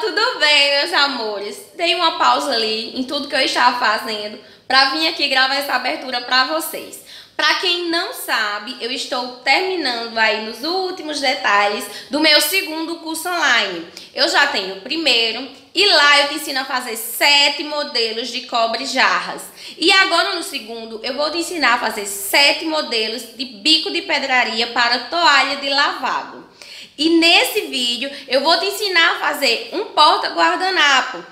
tudo bem, meus amores. Dei uma pausa ali em tudo que eu estava fazendo para vir aqui gravar essa abertura para vocês. Para quem não sabe, eu estou terminando aí nos últimos detalhes do meu segundo curso online. Eu já tenho o primeiro e lá eu te ensino a fazer sete modelos de cobre jarras. E agora no segundo eu vou te ensinar a fazer sete modelos de bico de pedraria para toalha de lavabo. E nesse vídeo eu vou te ensinar a fazer um porta-guardanapo.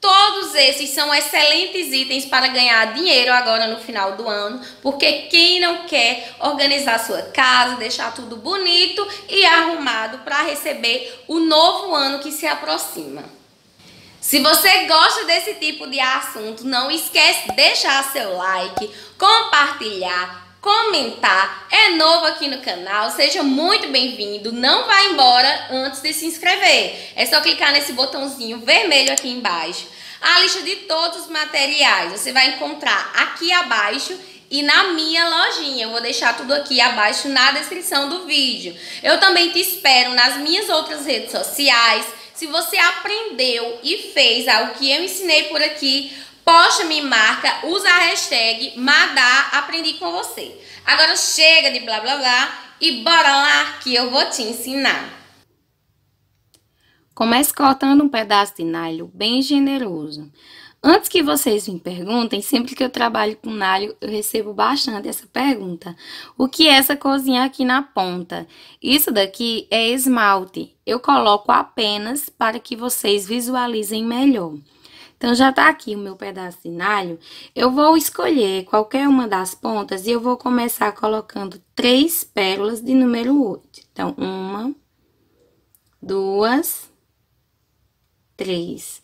Todos esses são excelentes itens para ganhar dinheiro agora no final do ano, porque quem não quer organizar sua casa, deixar tudo bonito e arrumado para receber o novo ano que se aproxima. Se você gosta desse tipo de assunto, não esquece de deixar seu like, compartilhar, comentar. É novo aqui no canal, seja muito bem-vindo. Não vá embora antes de se inscrever. É só clicar nesse botãozinho vermelho aqui embaixo. A lista de todos os materiais você vai encontrar aqui abaixo e na minha lojinha. Eu vou deixar tudo aqui abaixo na descrição do vídeo. Eu também te espero nas minhas outras redes sociais. Se você aprendeu e fez algo que eu ensinei por aqui, Poste, me marca, usa a hashtag Madá Aprendi com você. Agora chega de blá blá blá e bora lá que eu vou te ensinar. Comece cortando um pedaço de nylon bem generoso. Antes que vocês me perguntem, sempre que eu trabalho com nalho, eu recebo bastante essa pergunta. O que é essa cozinha aqui na ponta? Isso daqui é esmalte. Eu coloco apenas para que vocês visualizem melhor. Então, já tá aqui o meu pedacinho. Eu vou escolher qualquer uma das pontas e eu vou começar colocando três pérolas de número 8. Então, uma, duas, três.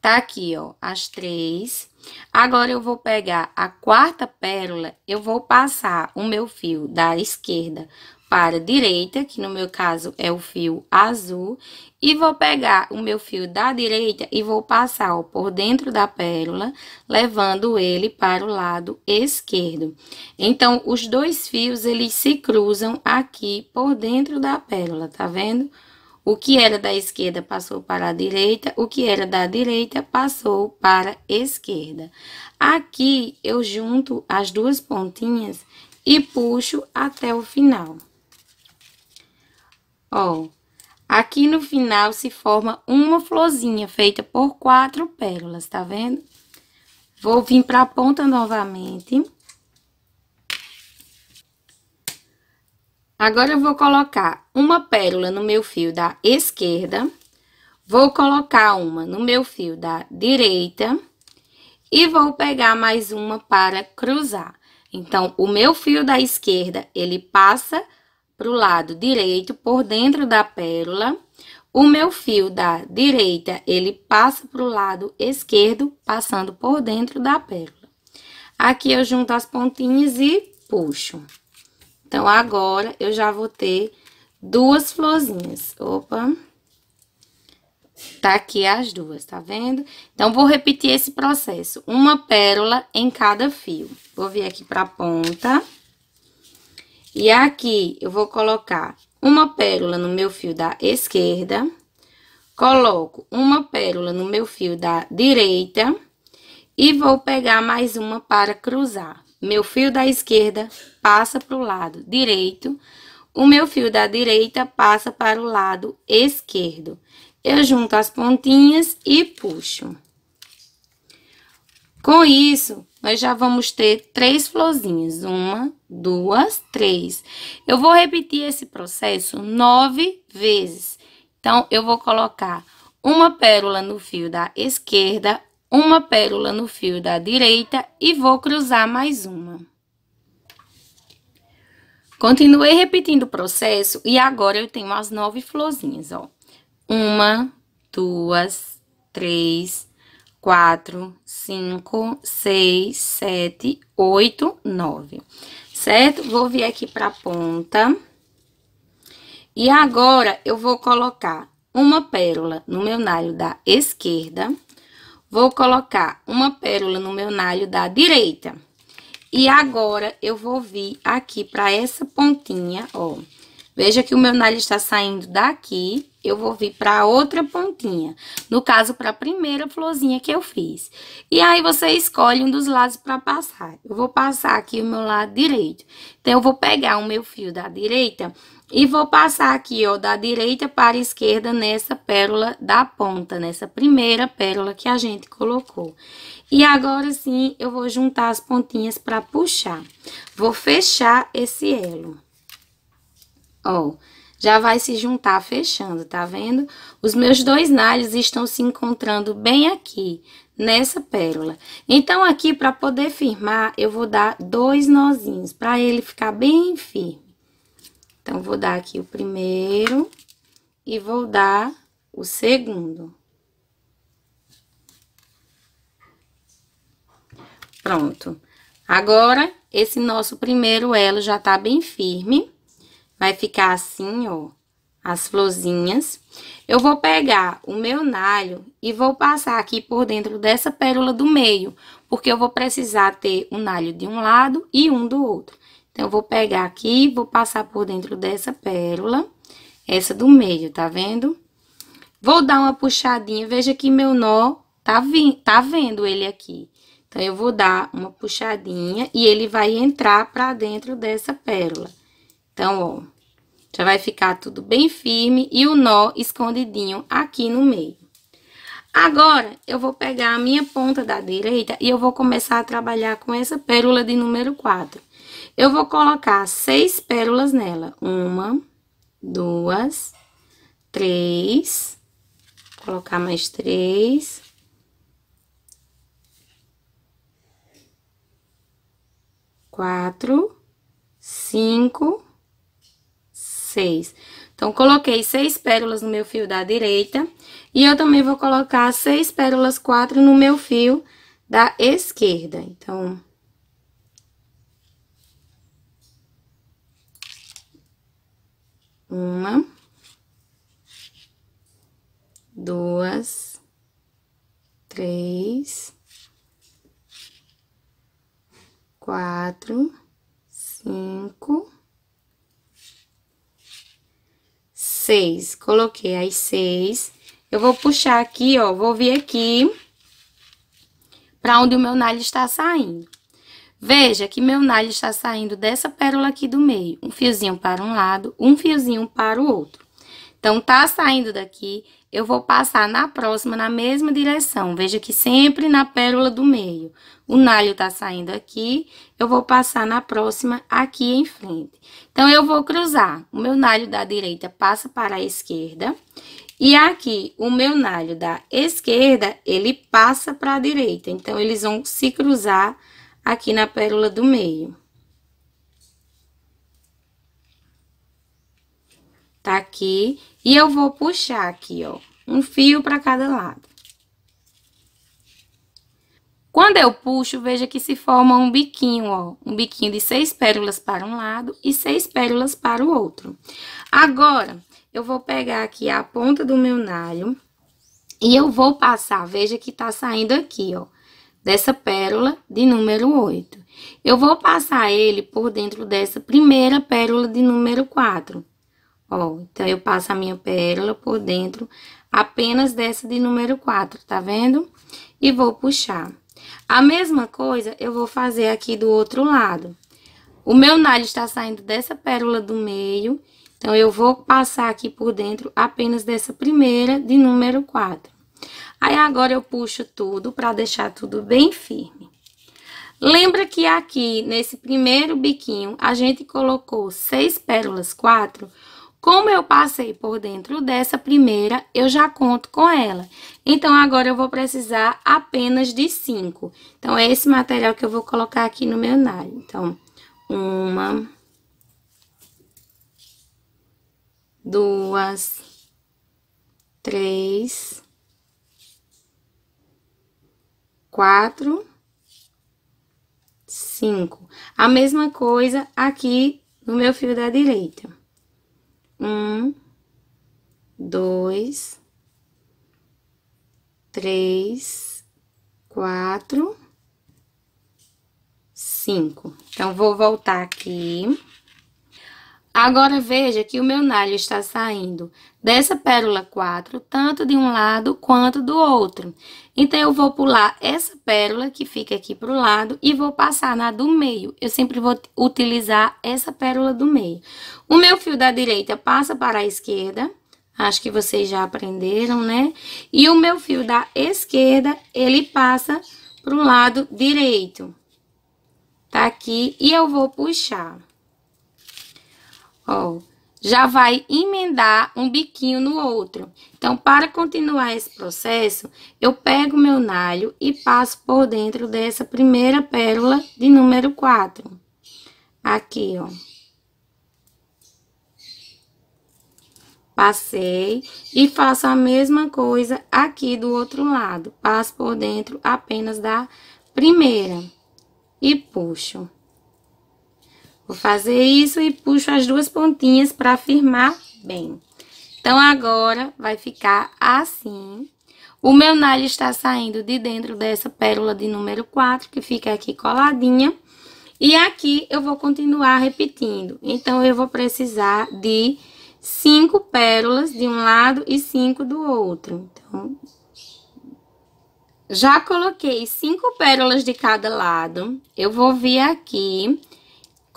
Tá aqui, ó, as três. Agora, eu vou pegar a quarta pérola, eu vou passar o meu fio da esquerda para a direita, que no meu caso é o fio azul, e vou pegar o meu fio da direita e vou passar ó, por dentro da pérola, levando ele para o lado esquerdo. Então, os dois fios, eles se cruzam aqui por dentro da pérola, tá vendo? O que era da esquerda passou para a direita, o que era da direita passou para a esquerda. Aqui, eu junto as duas pontinhas e puxo até o final. Ó, aqui no final se forma uma florzinha feita por quatro pérolas, tá vendo? Vou vir pra ponta novamente. Agora eu vou colocar uma pérola no meu fio da esquerda. Vou colocar uma no meu fio da direita. E vou pegar mais uma para cruzar. Então, o meu fio da esquerda, ele passa para o lado direito, por dentro da pérola. O meu fio da direita, ele passa para o lado esquerdo, passando por dentro da pérola. Aqui eu junto as pontinhas e puxo. Então, agora, eu já vou ter duas florzinhas. Opa! Tá aqui as duas, tá vendo? Então, vou repetir esse processo. Uma pérola em cada fio. Vou vir aqui pra ponta. Ponta. E aqui eu vou colocar uma pérola no meu fio da esquerda, coloco uma pérola no meu fio da direita e vou pegar mais uma para cruzar. Meu fio da esquerda passa para o lado direito, o meu fio da direita passa para o lado esquerdo. Eu junto as pontinhas e puxo. Com isso, nós já vamos ter três florzinhas. Uma, duas, três. Eu vou repetir esse processo nove vezes. Então, eu vou colocar uma pérola no fio da esquerda, uma pérola no fio da direita e vou cruzar mais uma. Continuei repetindo o processo e agora eu tenho as nove florzinhas, ó. Uma, duas, três, quatro, cinco, seis, sete, oito, nove, certo? Vou vir aqui pra ponta. E agora, eu vou colocar uma pérola no meu nalho da esquerda. Vou colocar uma pérola no meu nalho da direita. E agora, eu vou vir aqui pra essa pontinha, ó. Veja que o meu nalho está saindo daqui eu vou vir para outra pontinha, no caso, para a primeira florzinha que eu fiz. E aí, você escolhe um dos lados para passar. Eu vou passar aqui o meu lado direito. Então, eu vou pegar o meu fio da direita e vou passar aqui, ó, da direita para a esquerda nessa pérola da ponta, nessa primeira pérola que a gente colocou. E agora sim, eu vou juntar as pontinhas para puxar. Vou fechar esse elo. Ó, já vai se juntar fechando, tá vendo? Os meus dois nalhos estão se encontrando bem aqui, nessa pérola. Então, aqui, para poder firmar, eu vou dar dois nozinhos, para ele ficar bem firme. Então, vou dar aqui o primeiro e vou dar o segundo. Pronto. Agora, esse nosso primeiro elo já tá bem firme. Vai ficar assim, ó, as florzinhas. Eu vou pegar o meu nalho e vou passar aqui por dentro dessa pérola do meio, porque eu vou precisar ter um nalho de um lado e um do outro. Então, eu vou pegar aqui, vou passar por dentro dessa pérola, essa do meio, tá vendo? Vou dar uma puxadinha, veja que meu nó tá, tá vendo ele aqui. Então, eu vou dar uma puxadinha e ele vai entrar pra dentro dessa pérola. Então, ó, já vai ficar tudo bem firme e o nó escondidinho aqui no meio. Agora, eu vou pegar a minha ponta da direita e eu vou começar a trabalhar com essa pérola de número 4. Eu vou colocar seis pérolas nela. Uma, duas, três. Vou colocar mais três. Quatro, cinco, seis. Então, coloquei seis pérolas no meu fio da direita. E eu também vou colocar seis pérolas quatro no meu fio da esquerda. Então... Uma, duas, três, quatro, seis. Coloquei as seis. Eu vou puxar aqui, ó, vou vir aqui pra onde o meu nalho está saindo. Veja que meu nalho está saindo dessa pérola aqui do meio. Um fiozinho para um lado, um fiozinho para o outro. Então, tá saindo daqui, eu vou passar na próxima, na mesma direção. Veja que sempre na pérola do meio. O nalho tá saindo aqui, eu vou passar na próxima aqui em frente. Então, eu vou cruzar. O meu nalho da direita passa para a esquerda. E aqui, o meu nalho da esquerda, ele passa para a direita. Então, eles vão se cruzar aqui na pérola do meio. tá aqui. E eu vou puxar aqui, ó, um fio para cada lado. Quando eu puxo, veja que se forma um biquinho, ó. Um biquinho de seis pérolas para um lado e seis pérolas para o outro. Agora, eu vou pegar aqui a ponta do meu nalho e eu vou passar, veja que tá saindo aqui, ó. Dessa pérola de número 8. Eu vou passar ele por dentro dessa primeira pérola de número 4. Ó, então, eu passo a minha pérola por dentro apenas dessa de número 4, tá vendo? E vou puxar. A mesma coisa eu vou fazer aqui do outro lado. O meu nalho está saindo dessa pérola do meio, então, eu vou passar aqui por dentro apenas dessa primeira de número 4. Aí, agora eu puxo tudo para deixar tudo bem firme. Lembra que aqui, nesse primeiro biquinho, a gente colocou seis pérolas 4 como eu passei por dentro dessa primeira, eu já conto com ela. Então, agora eu vou precisar apenas de cinco. Então, é esse material que eu vou colocar aqui no meu nalho. Então, uma, duas, três, quatro, cinco. A mesma coisa aqui no meu fio da direita um, dois, três, quatro, cinco. Então, vou voltar aqui. Agora veja que o meu nalho está saindo dessa pérola 4, tanto de um lado quanto do outro. Então, eu vou pular essa pérola que fica aqui para o lado e vou passar na do meio. Eu sempre vou utilizar essa pérola do meio. O meu fio da direita passa para a esquerda. Acho que vocês já aprenderam, né? E o meu fio da esquerda, ele passa para o lado direito. Tá aqui e eu vou puxar. Ó, já vai emendar um biquinho no outro. Então, para continuar esse processo, eu pego meu nalho e passo por dentro dessa primeira pérola de número 4. Aqui, ó. Passei e faço a mesma coisa aqui do outro lado. Passo por dentro apenas da primeira e puxo. Vou fazer isso e puxo as duas pontinhas para firmar bem. Então, agora vai ficar assim. O meu nalho está saindo de dentro dessa pérola de número 4, que fica aqui coladinha. E aqui eu vou continuar repetindo. Então, eu vou precisar de cinco pérolas de um lado e cinco do outro. Então, já coloquei cinco pérolas de cada lado. Eu vou vir aqui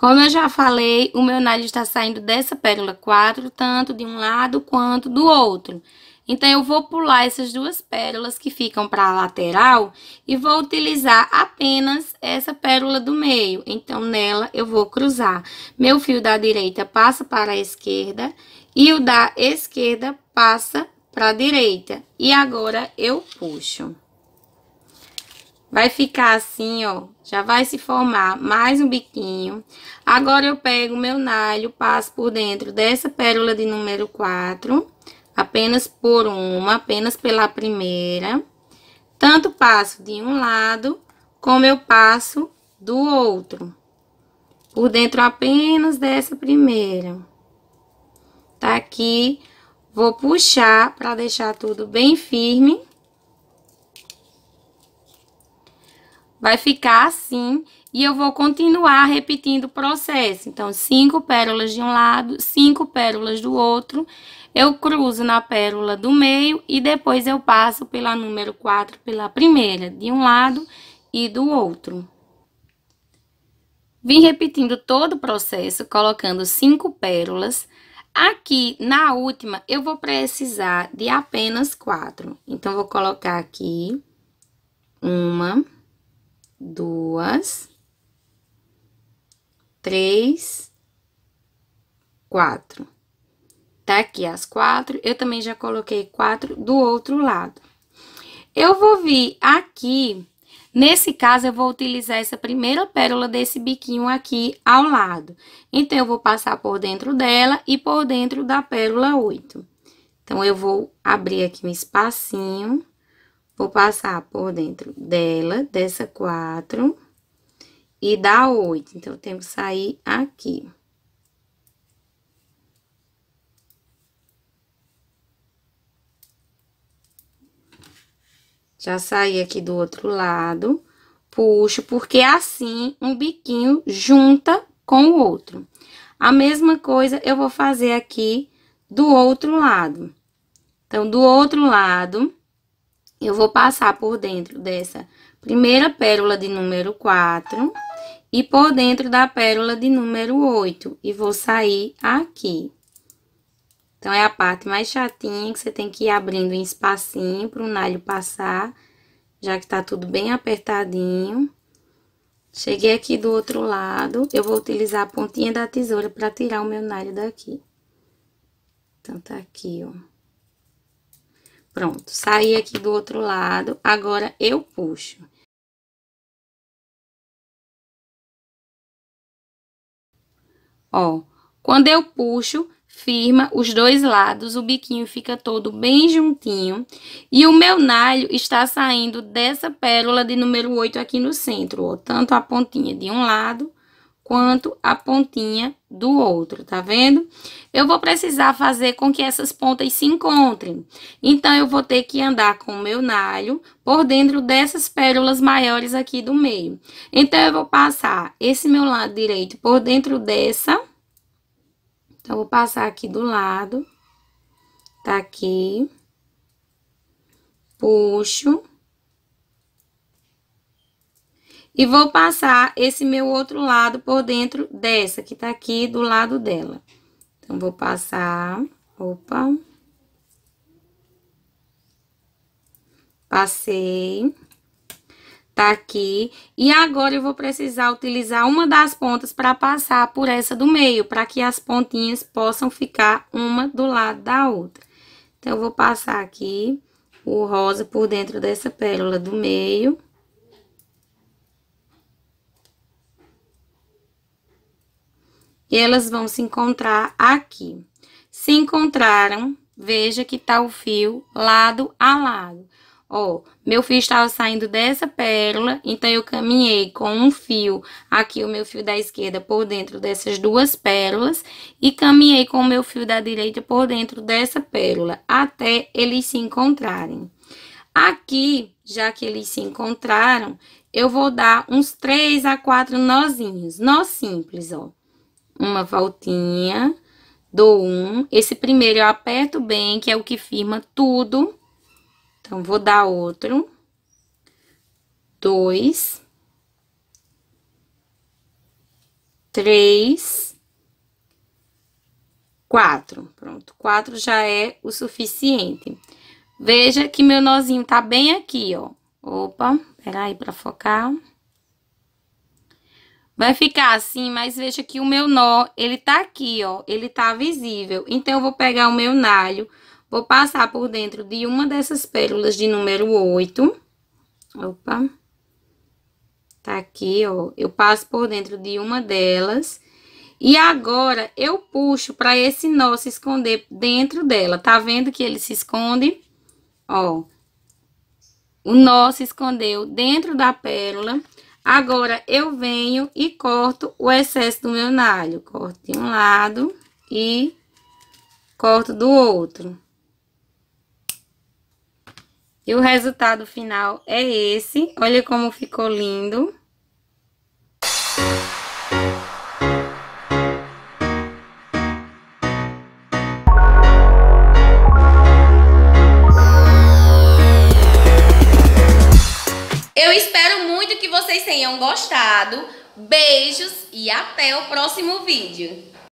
como eu já falei, o meu nariz está saindo dessa pérola 4, tanto de um lado quanto do outro. Então, eu vou pular essas duas pérolas que ficam para a lateral e vou utilizar apenas essa pérola do meio. Então, nela eu vou cruzar. Meu fio da direita passa para a esquerda e o da esquerda passa para a direita. E agora, eu puxo. Vai ficar assim, ó. Já vai se formar mais um biquinho. Agora, eu pego meu nalho, passo por dentro dessa pérola de número 4. Apenas por uma, apenas pela primeira. Tanto passo de um lado, como eu passo do outro. Por dentro apenas dessa primeira. Tá aqui. Vou puxar para deixar tudo bem firme. vai ficar assim e eu vou continuar repetindo o processo. Então, cinco pérolas de um lado, cinco pérolas do outro, eu cruzo na pérola do meio e depois eu passo pela número quatro, pela primeira, de um lado e do outro. Vim repetindo todo o processo, colocando cinco pérolas. Aqui, na última, eu vou precisar de apenas quatro. Então, vou colocar aqui uma duas, três, quatro. Tá aqui as quatro, eu também já coloquei quatro do outro lado. Eu vou vir aqui, nesse caso eu vou utilizar essa primeira pérola desse biquinho aqui ao lado. Então, eu vou passar por dentro dela e por dentro da pérola oito. Então, eu vou abrir aqui um espacinho. Vou passar por dentro dela, dessa quatro e da oito. Então, eu tenho que sair aqui. Já saí aqui do outro lado, puxo, porque é assim um biquinho junta com o outro. A mesma coisa eu vou fazer aqui do outro lado. Então, do outro lado, eu vou passar por dentro dessa primeira pérola de número 4 e por dentro da pérola de número 8 e vou sair aqui. Então, é a parte mais chatinha que você tem que ir abrindo um espacinho para o nalho passar, já que tá tudo bem apertadinho. Cheguei aqui do outro lado, eu vou utilizar a pontinha da tesoura para tirar o meu nalho daqui. Então, tá aqui, ó. Pronto, saí aqui do outro lado, agora eu puxo. Ó, quando eu puxo, firma os dois lados, o biquinho fica todo bem juntinho. E o meu nalho está saindo dessa pérola de número 8 aqui no centro, ó. Tanto a pontinha de um lado quanto a pontinha do outro, tá vendo? Eu vou precisar fazer com que essas pontas se encontrem. Então, eu vou ter que andar com o meu nalho por dentro dessas pérolas maiores aqui do meio. Então, eu vou passar esse meu lado direito por dentro dessa. Então, eu vou passar aqui do lado. Tá aqui. Puxo. E vou passar esse meu outro lado por dentro dessa, que tá aqui do lado dela. Então, vou passar... Opa! Passei. Tá aqui. E agora, eu vou precisar utilizar uma das pontas para passar por essa do meio, para que as pontinhas possam ficar uma do lado da outra. Então, eu vou passar aqui o rosa por dentro dessa pérola do meio... E elas vão se encontrar aqui. Se encontraram, veja que tá o fio lado a lado. Ó, meu fio estava saindo dessa pérola, então eu caminhei com um fio, aqui o meu fio da esquerda por dentro dessas duas pérolas, e caminhei com o meu fio da direita por dentro dessa pérola, até eles se encontrarem. Aqui, já que eles se encontraram, eu vou dar uns três a quatro nozinhos, nó simples, ó uma voltinha, dou um. Esse primeiro eu aperto bem, que é o que firma tudo. Então, vou dar outro. Dois. Três. Quatro. Pronto, quatro já é o suficiente. Veja que meu nozinho tá bem aqui, ó. Opa, peraí pra focar. Vai ficar assim, mas veja que o meu nó, ele tá aqui, ó. Ele tá visível. Então, eu vou pegar o meu nalho, vou passar por dentro de uma dessas pérolas de número 8. Opa. Tá aqui, ó. Eu passo por dentro de uma delas. E agora, eu puxo pra esse nó se esconder dentro dela. Tá vendo que ele se esconde? Ó. O nó se escondeu dentro da pérola. Agora, eu venho e corto o excesso do meu nalho. Corto de um lado e corto do outro. E o resultado final é esse. Olha como ficou lindo. vocês tenham gostado. Beijos e até o próximo vídeo.